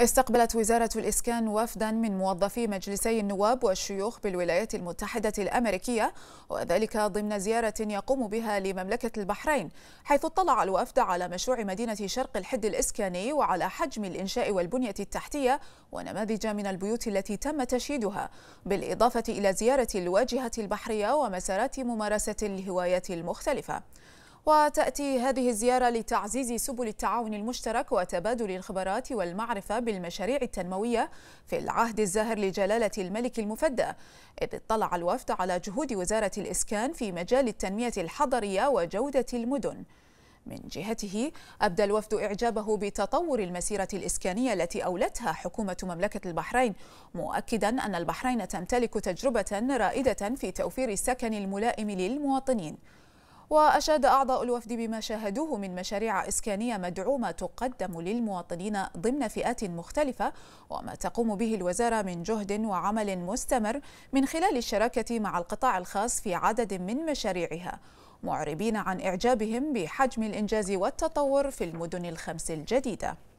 استقبلت وزارة الإسكان وفدا من موظفي مجلسي النواب والشيوخ بالولايات المتحدة الأمريكية وذلك ضمن زيارة يقوم بها لمملكة البحرين حيث اطلع الوفد على مشروع مدينة شرق الحد الإسكاني وعلى حجم الإنشاء والبنية التحتية ونماذج من البيوت التي تم تشييدها بالإضافة إلى زيارة الواجهة البحرية ومسارات ممارسة الهوايات المختلفة وتأتي هذه الزيارة لتعزيز سبل التعاون المشترك وتبادل الخبرات والمعرفة بالمشاريع التنموية في العهد الزاهر لجلالة الملك المفدى إذ اطلع الوفد على جهود وزارة الإسكان في مجال التنمية الحضرية وجودة المدن من جهته أبدى الوفد إعجابه بتطور المسيرة الإسكانية التي أولتها حكومة مملكة البحرين مؤكدا أن البحرين تمتلك تجربة رائدة في توفير السكن الملائم للمواطنين وأشاد أعضاء الوفد بما شاهدوه من مشاريع إسكانية مدعومة تقدم للمواطنين ضمن فئات مختلفة وما تقوم به الوزارة من جهد وعمل مستمر من خلال الشراكة مع القطاع الخاص في عدد من مشاريعها معربين عن إعجابهم بحجم الإنجاز والتطور في المدن الخمس الجديدة